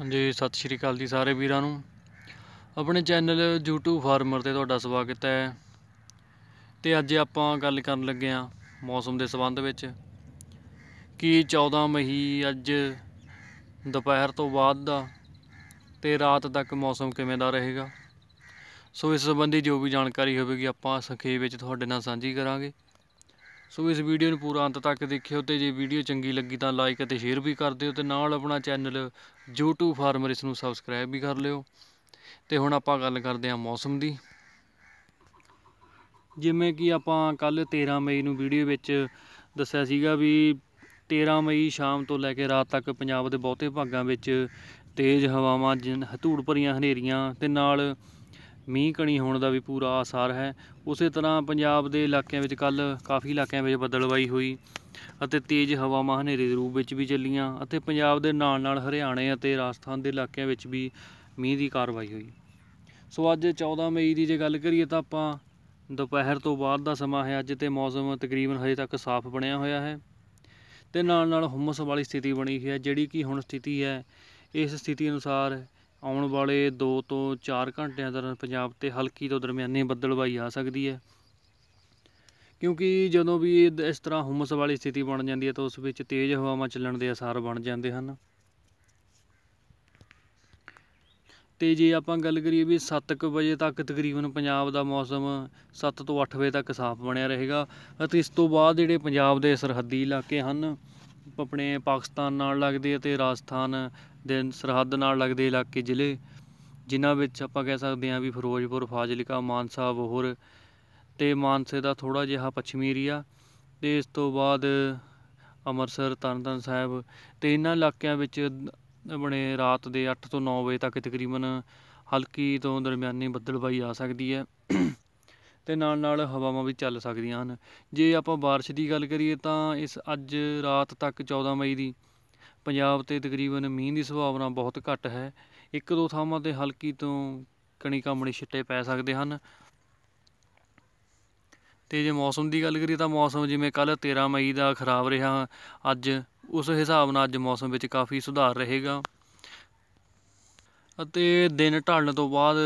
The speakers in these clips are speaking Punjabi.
ਹਾਂਜੀ ਸਤਿ ਸ਼੍ਰੀ ਅਕਾਲ ਜੀ ਸਾਰੇ ਵੀਰਾਂ ਨੂੰ ਆਪਣੇ ਚੈਨਲ YouTube ਫਾਰਮਰ ਤੇ ਤੁਹਾਡਾ ਸਵਾਗਤ ਹੈ ਤੇ ਅੱਜ ਆਪਾਂ ਗੱਲ ਕਰਨ ਲੱਗੇ ਆ ਮੌਸਮ ਦੇ ਸਬੰਧ ਵਿੱਚ ਕਿ 14 ਮਈ ਅੱਜ ਦੁਪਹਿਰ ਤੋਂ ਬਾਅਦ ਦਾ ਤੇ ਰਾਤ ਤੱਕ ਮੌਸਮ ਕਿਵੇਂ ਦਾ ਰਹੇਗਾ ਸੋ ਇਸ ਸੰਬੰਧੀ ਜੋ ਵੀ ਜਾਣਕਾਰੀ ਹੋਵੇਗੀ ਆਪਾਂ ਸੰਖੇਪ ਵਿੱਚ ਤੁਹਾਡੇ ਨਾਲ ਸਾਂਝੀ ਕਰਾਂਗੇ ਸੋ ਇਸ ਵੀਡੀਓ ਨੂੰ ਪੂਰਾ ਅੰਤ ਤੱਕ ਦੇਖਿਓ ਤੇ ਜੇ ਵੀਡੀਓ ਚੰਗੀ ਲੱਗੀ ਤਾਂ ਲਾਈਕ ਅਤੇ ਸ਼ੇਅਰ ਵੀ ਕਰ ਦਿਓ ਤੇ ਨਾਲ ਆਪਣਾ ਚੈਨਲ YouTube ਫਾਰਮਰ ਇਸ ਨੂੰ ਸਬਸਕ੍ਰਾਈਬ ਵੀ ਕਰ ਲਿਓ ਤੇ ਹੁਣ ਆਪਾਂ ਗੱਲ ਕਰਦੇ ਹਾਂ ਮੌਸਮ ਦੀ ਜਿਵੇਂ ਕਿ ਆਪਾਂ ਕੱਲ 13 ਮਈ ਨੂੰ ਵੀਡੀਓ ਵਿੱਚ ਦੱਸਿਆ ਸੀਗਾ ਵੀ 13 ਮਈ ਸ਼ਾਮ ਤੋਂ ਲੈ ਕੇ ਰਾਤ ਤੱਕ ਪੰਜਾਬ ਦੇ ਬਹੁਤੇ ਭਾਗਾਂ ਵਿੱਚ ਤੇਜ਼ ਹਵਾਵਾਂ ਹਤੂੜ ਭਰੀਆਂ ਹਨੇਰੀਆਂ ਤੇ ਨਾਲ ਮੀਂਹ ਕਣੀ ਹੋਣ ਦਾ ਵੀ ਪੂਰਾ ਆਸਾਰ ਹੈ ਉਸੇ ਤਰ੍ਹਾਂ ਪੰਜਾਬ ਦੇ ਇਲਾਕਿਆਂ ਵਿੱਚ ਕੱਲ ਕਾਫੀ ਇਲਾਕਿਆਂ ਵਿੱਚ ਬੱਦਲਵਾਈ ਹੋਈ ਅਤੇ ਤੇਜ਼ ਹਵਾਵਾਂ ਹਨੇਰੇ ਦੇ ਰੂਪ ਵਿੱਚ ਵੀ ਚੱਲੀਆਂ ਅਤੇ ਪੰਜਾਬ ਦੇ ਨਾਲ ਨਾਲ ਹਰਿਆਣੇ ਅਤੇ ਰਾਜਸਥਾਨ ਦੇ ਇਲਾਕਿਆਂ ਵਿੱਚ ਵੀ ਮੀਂਹ ਦੀ ਕਾਰਵਾਈ ਹੋਈ ਸੋ ਅੱਜ 14 ਮਈ ਦੀ ਜੇ ਗੱਲ ਕਰੀਏ ਤਾਂ ਆਪਾਂ ਦੁਪਹਿਰ ਤੋਂ ਬਾਅਦ ਦਾ ਸਮਾਂ ਹੈ ਅੱਜ ਤੇ ਮੌਸਮ ਤਕਰੀਬਨ ਹਜੇ ਤੱਕ ਸਾਫ਼ ਬਣਿਆ ਹੋਇਆ ਹੈ ਤੇ ਨਾਲ ਨਾਲ ਹਮਸ ਵਾਲੀ ਸਥਿਤੀ ਬਣੀ ਹੋਈ ਹੈ ਜਿਹੜੀ ਕਿ ਹੁਣ ਸਥਿਤੀ ਹੈ ਇਸ ਸਥਿਤੀ ਅਨੁਸਾਰ ਆਉਣ ਵਾਲੇ 2 ਤੋਂ 4 ਘੰਟਿਆਂ ਦੌਰਾਨ ਪੰਜਾਬ ਤੇ ਹਲਕੀ ਤੋਂ ਦਰਮਿਆਨੀ ਬੱਦਲਬਾਈ ਆ ਸਕਦੀ ਹੈ ਕਿਉਂਕਿ ਜਦੋਂ ਵੀ ਇਸ ਤਰ੍ਹਾਂ ਹਮਸ ਵਾਲੀ ਸਥਿਤੀ ਬਣ ਜਾਂਦੀ ਹੈ ਤਾਂ ਉਸ ਵਿੱਚ ਤੇਜ਼ ਹਵਾਵਾਂ ਚੱਲਣ ਦੇ ਅਸਰ ਬਣ ਜਾਂਦੇ ਹਨ ਤੇ ਜੇ ਆਪਾਂ ਗੱਲ ਕਰੀਏ ਵੀ 7:00 ਵਜੇ ਤੱਕ ਤਕਰੀਬਨ ਪੰਜਾਬ ਦਾ ਮੌਸਮ 7 ਤੋਂ 8 ਵਜੇ ਤੱਕ ਸਾਫ਼ ਬਣਿਆ ਰਹੇਗਾ ਅਤੇ ਇਸ ਤੋਂ ਬਾਅਦ ਜਿਹੜੇ ਪੰਜਾਬ ਦੇ ਸਰਹੱਦੀ ਇਲਾਕੇ ਹਨ ਆਪਣੇ ਪਾਕਿਸਤਾਨ ਨਾਲ ਲੱਗਦੇ ਅਤੇ ਰਾਜਸਥਾਨ ਦੇ ਸਰਹੱਦ ਨਾਲ ਲੱਗਦੇ ਇਲਾਕੇ ਜ਼ਿਲ੍ਹੇ ਜਿਨ੍ਹਾਂ ਵਿੱਚ ਆਪਾਂ ਕਹਿ ਸਕਦੇ ਹਾਂ ਵੀ ਫਿਰੋਜ਼ਪੁਰ ਫਾਜ਼ਿਲਕਾ ਮਾਨਸਾ ਬੋਹਰ ਤੇ ਮਾਨਸੇ ਦਾ ਥੋੜਾ ਜਿਹਾ ਪੱਛਮੀ ਏਰੀਆ ਤੇ ਇਸ ਤੋਂ ਬਾਅਦ ਅੰਮ੍ਰਿਤਸਰ ਤਰਨਤਾਰਨ ਸਾਹਿਬ ਤੇ ਇਹਨਾਂ ਇਲਾਕਿਆਂ ਵਿੱਚ ਆਪਣੇ ਰਾਤ ਦੇ 8 ਤੋਂ 9 ਵਜੇ ਤੱਕ ਤਕਰੀਬਨ ਹਲਕੀ ਤੋਂ ਦਰਮਿਆਨੀ ਬੱਦਲਬਾਈ ਆ ਸਕਦੀ ਹੈ ਅਤੇ ਨਾਲ ਨਾਲ ਹਵਾਵਾਂ ਵੀ ਚੱਲ ਸਕਦੀਆਂ ਹਨ ਜੇ ਆਪਾਂ ਬਾਰਿਸ਼ ਦੀ ਗੱਲ ਕਰੀਏ ਤਾਂ ਇਸ ਅੱਜ ਰਾਤ ਤੱਕ ਚੌਦਾਂ ਮਈ ਦੀ ਪੰਜਾਬ 'ਤੇ ਤਕਰੀਬਨ ਮੀਂਹ ਦੀ ਸੰਭਾਵਨਾ ਬਹੁਤ ਘੱਟ ਹੈ ਇੱਕ ਦੋ ਥਾਵਾਂ 'ਤੇ ਹਲਕੀ ਤੋਂ ਕਣੀ ਕਾਮਣੀ ਛਿੱਟੇ ਪੈ ਸਕਦੇ ਹਨ ਅਤੇ ਜੇ ਮੌਸਮ ਦੀ ਗੱਲ ਕਰੀਏ ਤਾਂ ਮੌਸਮ ਜਿਵੇਂ ਕੱਲ੍ਹ 13 ਮਈ ਦਾ ਖਰਾਬ ਰਿਹਾ ਅੱਜ ਉਸ ਹਿਸਾਬ ਨਾਲ ਅੱਜ ਮੌਸਮ ਵਿੱਚ ਕਾਫੀ ਸੁਧਾਰ ਰਹੇਗਾ ਅਤੇ ਦਿਨ ਢਲਣ ਤੋਂ ਬਾਅਦ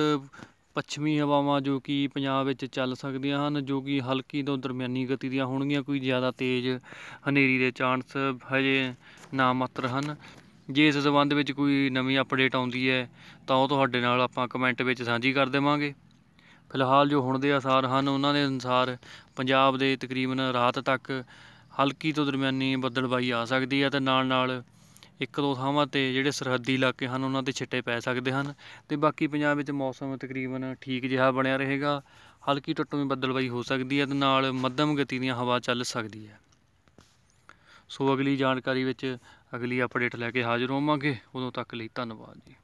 ਪੱਛਮੀ ਹਵਾਵਾਂ ਜੋ ਕਿ ਪੰਜਾਬ ਵਿੱਚ ਚੱਲ ਸਕਦੀਆਂ ਹਨ ਜੋ ਕਿ ਹਲਕੀ ਤੋਂ ਦਰਮਿਆਨੀ ਗਤੀ ਦੀਆਂ ਹੋਣਗੀਆਂ ਕੋਈ ਜ਼ਿਆਦਾ ਤੇਜ਼ ਹਨੇਰੀ ਦੇ ਚਾਂਸ ਹਜੇ ਨਾ ਮਾਤਰ ਹਨ ਜੇ ਇਸ ਸੰਬੰਧ ਵਿੱਚ ਕੋਈ ਨਵੀਂ ਅਪਡੇਟ ਆਉਂਦੀ ਹੈ ਤਾਂ ਉਹ ਤੁਹਾਡੇ ਨਾਲ ਆਪਾਂ ਕਮੈਂਟ ਵਿੱਚ ਸਾਂਝੀ ਕਰ ਦੇਵਾਂਗੇ ਫਿਲਹਾਲ ਜੋ ਹੁਣ ਦੇ ਅਸਾਰ ਹਨ ਉਹਨਾਂ ਦੇ ਅਨੁਸਾਰ ਪੰਜਾਬ ਦੇ ਤਕਰੀਬਨ ਰਾਤ ਤੱਕ ਹਲਕੀ ਤੋਂ ਦਰਮਿਆਨੀ ਬੱਦਲਬਾਈ ਆ ਸਕਦੀ ਹੈ ਤੇ ਨਾਲ ਨਾਲ ਇੱਕ ਦੋ ਥਾਵਾਂ ਤੇ ਜਿਹੜੇ ਸਰਹੱਦੀ ਇਲਾਕੇ ਹਨ ਉਹਨਾਂ ਤੇ ਛਿੱਟੇ ਪੈ ਸਕਦੇ ਹਨ ਤੇ ਬਾਕੀ ਪੰਜਾਬ ਵਿੱਚ ਮੌਸਮ ਤਕਰੀਬਨ ਠੀਕ ਜਿਹਾ ਬਣਿਆ ਰਹੇਗਾ ਹਲਕੀ ਟੁੱਟਵੀਂ ਬੱਦਲਬਾਈ ਹੋ ਸਕਦੀ ਹੈ ਤੇ ਨਾਲ ਮੱਧਮ ਗਤੀ ਦੀਆਂ ਹਵਾ ਚੱਲ ਸਕਦੀ ਹੈ ਸੋ ਅਗਲੀ ਜਾਣਕਾਰੀ ਵਿੱਚ ਅਗਲੀ ਅਪਡੇਟ ਲੈ ਕੇ ਹਾਜ਼ਰ ਹੋਵਾਂਗੇ ਉਦੋਂ ਤੱਕ ਲਈ ਧੰਨਵਾਦ ਜੀ